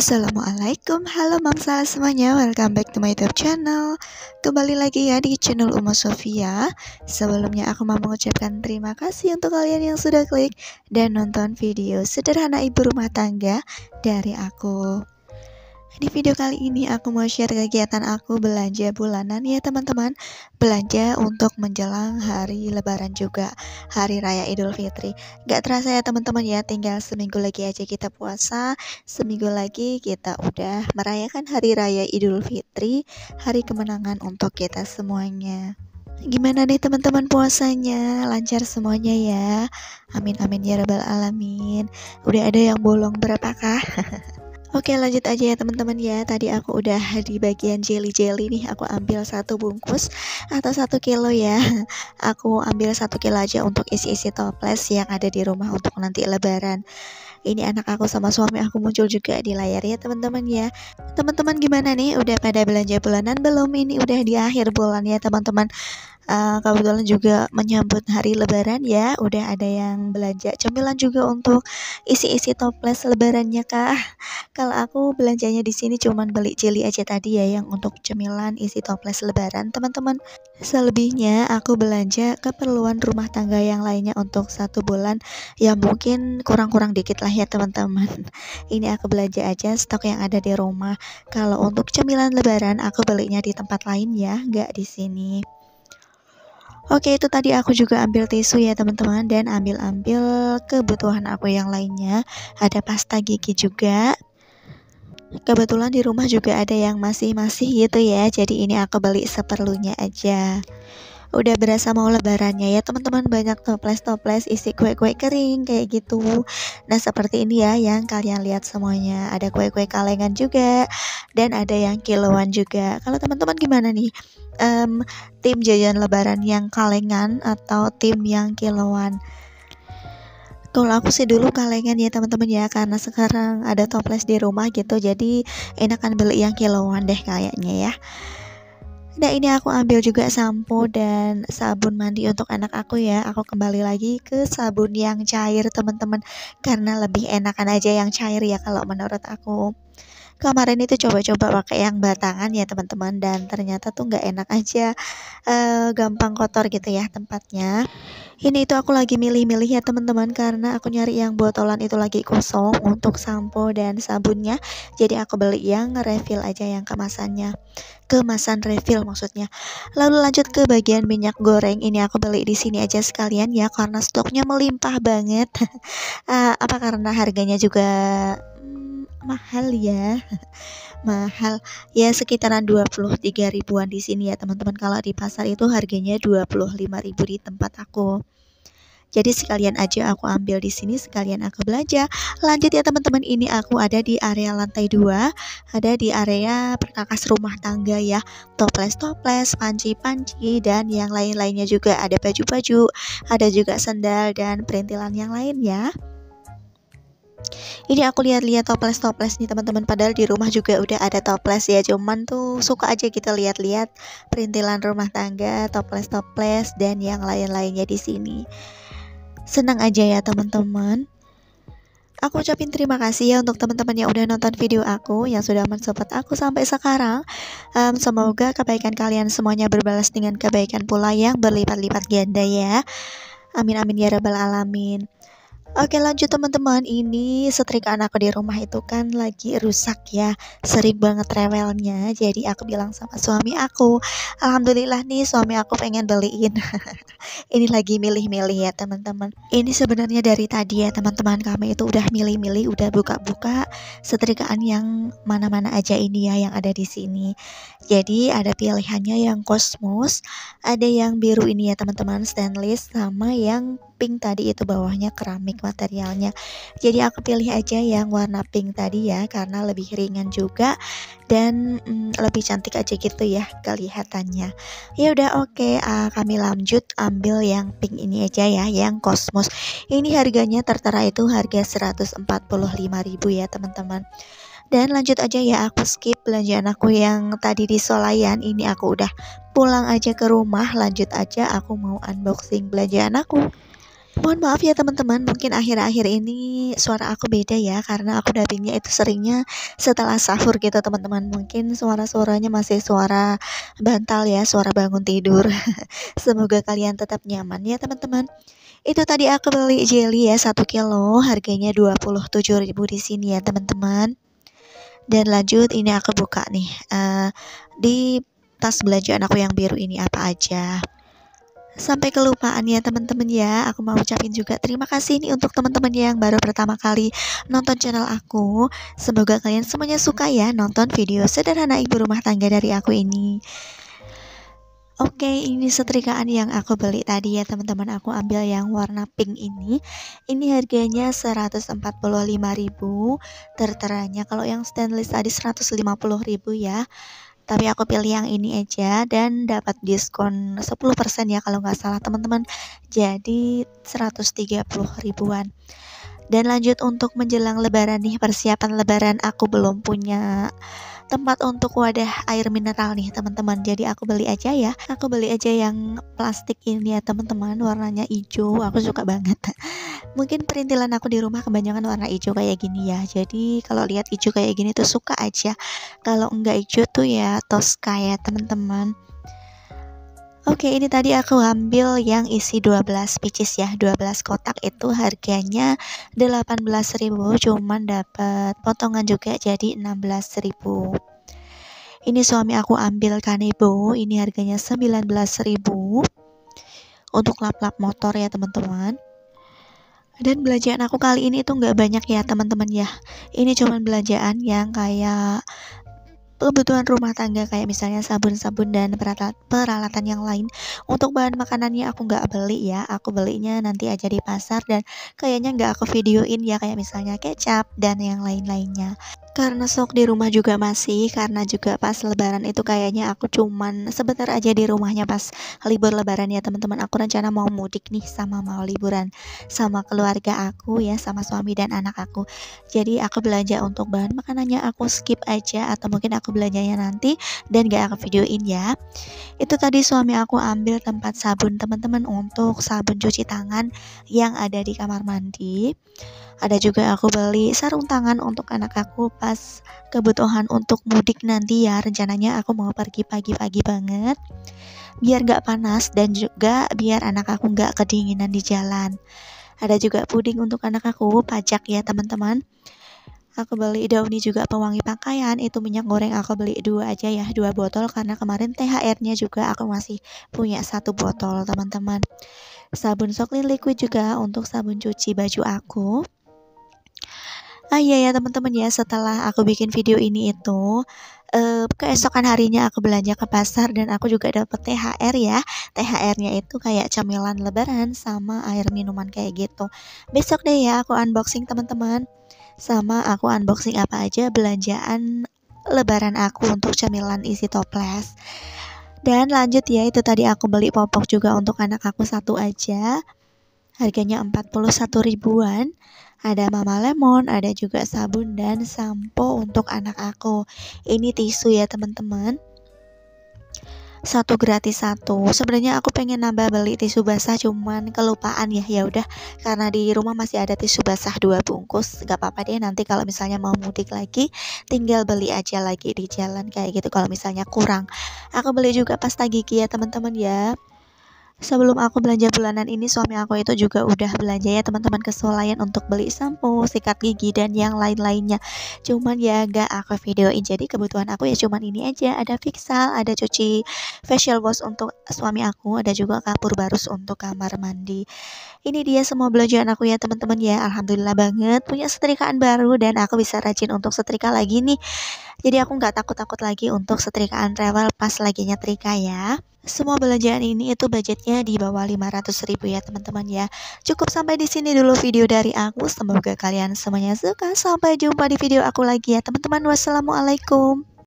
Assalamualaikum, halo mamsala semuanya, welcome back to my YouTube channel Kembali lagi ya di channel Uma Sofia Sebelumnya aku mau mengucapkan terima kasih untuk kalian yang sudah klik dan nonton video sederhana ibu rumah tangga dari aku di video kali ini aku mau share kegiatan aku belanja bulanan ya teman-teman Belanja untuk menjelang hari lebaran juga Hari Raya Idul Fitri Gak terasa ya teman-teman ya tinggal seminggu lagi aja kita puasa Seminggu lagi kita udah merayakan Hari Raya Idul Fitri Hari kemenangan untuk kita semuanya Gimana nih teman-teman puasanya? Lancar semuanya ya. Amin amin ya rabbal alamin. Udah ada yang bolong berapakah? Oke lanjut aja ya teman-teman ya Tadi aku udah di bagian jelly-jelly nih Aku ambil satu bungkus atau satu kilo ya Aku ambil satu kilo aja untuk isi-isi toples yang ada di rumah untuk nanti lebaran ini anak aku sama suami aku muncul juga di layar ya teman-teman ya teman-teman gimana nih udah pada belanja bulanan belum ini udah di akhir bulan ya teman-teman uh, kebetulan juga menyambut hari lebaran ya udah ada yang belanja cemilan juga untuk isi-isi toples lebarannya kak kalau aku belanjanya di sini cuman beli jeli aja tadi ya yang untuk cemilan isi toples lebaran teman-teman selebihnya aku belanja keperluan rumah tangga yang lainnya untuk satu bulan ya mungkin kurang-kurang dikit lah ya teman-teman ini aku belanja aja stok yang ada di rumah kalau untuk cemilan lebaran aku belinya di tempat lain ya nggak di sini Oke itu tadi aku juga ambil tisu ya teman-teman dan ambil-ambil kebutuhan aku yang lainnya Ada pasta gigi juga Kebetulan di rumah juga ada yang masih-masih gitu ya Jadi ini aku beli seperlunya aja udah berasa mau lebarannya ya teman-teman banyak toples-toples isi kue-kue kering kayak gitu nah seperti ini ya yang kalian lihat semuanya ada kue-kue kalengan juga dan ada yang kiloan juga kalau teman-teman gimana nih um, tim jajan lebaran yang kalengan atau tim yang kiloan kalau aku sih dulu kalengan ya teman-teman ya karena sekarang ada toples di rumah gitu jadi enakan beli yang kiloan deh kayaknya ya Nah ini aku ambil juga sampo dan sabun mandi untuk anak aku ya Aku kembali lagi ke sabun yang cair teman-teman Karena lebih enakan aja yang cair ya kalau menurut aku kemarin itu coba-coba pakai yang batangan ya teman-teman dan ternyata tuh nggak enak aja e, gampang kotor gitu ya tempatnya ini itu aku lagi milih-milih ya teman-teman karena aku nyari yang botolan itu lagi kosong untuk sampo dan sabunnya jadi aku beli yang refill aja yang kemasannya kemasan refill maksudnya lalu lanjut ke bagian minyak goreng ini aku beli di sini aja sekalian ya karena stoknya melimpah banget eh, apa karena harganya juga Hmm, mahal ya mahal ya sekitaran 23 ribuan di sini ya teman-teman kalau di pasar itu harganya 25 ribu di tempat aku jadi sekalian aja aku ambil di sini sekalian aku belanja. Lanjut ya teman-teman, ini aku ada di area lantai 2, ada di area perkakas rumah tangga ya. Toples-toples, panci-panci dan yang lain-lainnya juga ada baju-baju, ada juga sendal dan perintilan yang lain ya. Ini aku lihat-lihat toples-toples nih teman-teman Padahal di rumah juga udah ada toples ya Cuman tuh suka aja kita gitu lihat-lihat Perintilan rumah tangga, toples-toples Dan yang lain-lainnya di sini Senang aja ya teman-teman Aku ucapin terima kasih ya untuk teman-teman yang udah nonton video aku, yang sudah mensupport aku sampai sekarang. Um, semoga kebaikan kalian semuanya berbalas dengan kebaikan pula yang berlipat-lipat ganda ya. Amin amin ya rabbal alamin. Oke lanjut teman-teman ini setrikaan aku di rumah itu kan lagi rusak ya Sering banget rewelnya Jadi aku bilang sama suami aku Alhamdulillah nih suami aku pengen beliin Ini lagi milih-milih ya teman-teman Ini sebenarnya dari tadi ya teman-teman Kami itu udah milih-milih udah buka-buka Setrikaan yang mana-mana aja ini ya yang ada di sini Jadi ada pilihannya yang kosmos Ada yang biru ini ya teman-teman stainless Sama yang pink tadi itu bawahnya keramik materialnya jadi aku pilih aja yang warna pink tadi ya karena lebih ringan juga dan mm, lebih cantik aja gitu ya kelihatannya ya udah oke okay, uh, kami lanjut ambil yang pink ini aja ya yang kosmos ini harganya tertera itu harga 145.000 ya teman-teman dan lanjut aja ya aku skip belanjaan aku yang tadi di Solayan ini aku udah pulang aja ke rumah lanjut aja aku mau unboxing belanjaan aku Mohon maaf ya teman-teman, mungkin akhir-akhir ini suara aku beda ya karena aku dubbingnya itu seringnya setelah sahur gitu teman-teman. Mungkin suara-suaranya masih suara bantal ya, suara bangun tidur. Semoga kalian tetap nyaman ya teman-teman. Itu tadi aku beli jelly ya 1 kilo, harganya 27.000 di sini ya teman-teman. Dan lanjut ini aku buka nih. Uh, di tas belanjaan aku yang biru ini apa aja? sampai kelupaan ya teman-teman ya. Aku mau ucapin juga terima kasih nih untuk teman-teman yang baru pertama kali nonton channel aku. Semoga kalian semuanya suka ya nonton video sederhana ibu rumah tangga dari aku ini. Oke, okay, ini setrikaan yang aku beli tadi ya teman-teman. Aku ambil yang warna pink ini. Ini harganya 145.000. Terteranya kalau yang stainless tadi 150.000 ya tapi aku pilih yang ini aja dan dapat diskon 10% ya kalau nggak salah teman-teman jadi 130 ribuan dan lanjut untuk menjelang lebaran nih persiapan lebaran aku belum punya tempat untuk wadah air mineral nih teman-teman jadi aku beli aja ya aku beli aja yang plastik ini ya teman-teman warnanya hijau aku suka banget mungkin perintilan aku di rumah kebanyakan warna hijau kayak gini ya jadi kalau lihat hijau kayak gini tuh suka aja kalau enggak hijau tuh ya toska ya teman-teman Oke ini tadi aku ambil yang isi 12 pieces ya 12 kotak itu harganya 18.000 cuman dapat potongan juga jadi 16.000 ini suami aku ambil kanebo, ini harganya 19.000 untuk lap-lap motor ya teman-teman. Dan belanjaan aku kali ini itu nggak banyak ya teman-teman ya. Ini cuman belanjaan yang kayak kebutuhan rumah tangga kayak misalnya sabun-sabun dan peralat peralatan yang lain. Untuk bahan makanannya aku nggak beli ya, aku belinya nanti aja di pasar dan kayaknya nggak aku videoin ya kayak misalnya kecap dan yang lain-lainnya. Karena sok di rumah juga masih, karena juga pas lebaran itu kayaknya aku cuman sebentar aja di rumahnya pas libur lebaran ya teman-teman. Aku rencana mau mudik nih sama mau liburan sama keluarga aku ya, sama suami dan anak aku. Jadi aku belanja untuk bahan makanannya aku skip aja atau mungkin aku belanjanya nanti dan gak aku videoin ya. Itu tadi suami aku ambil tempat sabun teman-teman untuk sabun cuci tangan yang ada di kamar mandi. Ada juga aku beli sarung tangan untuk anak aku pas kebutuhan untuk mudik nanti ya rencananya aku mau pergi pagi-pagi banget biar gak panas dan juga biar anak aku gak kedinginan di jalan ada juga puding untuk anak aku pajak ya teman-teman aku beli daun ini juga pewangi pakaian itu minyak goreng aku beli dua aja ya dua botol karena kemarin THR-nya juga aku masih punya satu botol teman-teman sabun sokli liquid juga untuk sabun cuci baju aku Ah iya ya teman-teman ya setelah aku bikin video ini itu eh, keesokan harinya aku belanja ke pasar dan aku juga dapat THR ya. THR-nya itu kayak camilan lebaran sama air minuman kayak gitu. Besok deh ya aku unboxing teman-teman. Sama aku unboxing apa aja belanjaan lebaran aku untuk camilan isi toples. Dan lanjut ya itu tadi aku beli popok juga untuk anak aku satu aja. Harganya 41 ribuan. Ada Mama Lemon, ada juga sabun dan sampo untuk anak aku. Ini tisu ya teman-teman satu gratis satu. Sebenarnya aku pengen nambah beli tisu basah cuman kelupaan ya ya udah karena di rumah masih ada tisu basah dua bungkus gak apa-apa deh nanti kalau misalnya mau mudik lagi tinggal beli aja lagi di jalan kayak gitu kalau misalnya kurang. Aku beli juga pasta gigi ya teman-teman ya. Sebelum aku belanja bulanan ini suami aku itu juga udah belanja ya teman-teman lain untuk beli sampo, sikat gigi dan yang lain-lainnya. Cuman ya gak aku videoin jadi kebutuhan aku ya cuman ini aja. Ada fixal, ada cuci facial wash untuk suami aku, ada juga kapur barus untuk kamar mandi. Ini dia semua belanjaan aku ya teman-teman ya. Alhamdulillah banget punya setrikaan baru dan aku bisa rajin untuk setrika lagi nih. Jadi aku nggak takut-takut lagi untuk setrikaan rewel pas lagi nyetrika ya semua belanjaan ini itu budgetnya di bawah 500 ribu ya teman-teman ya. Cukup sampai di sini dulu video dari aku. Semoga kalian semuanya suka. Sampai jumpa di video aku lagi ya teman-teman. Wassalamualaikum.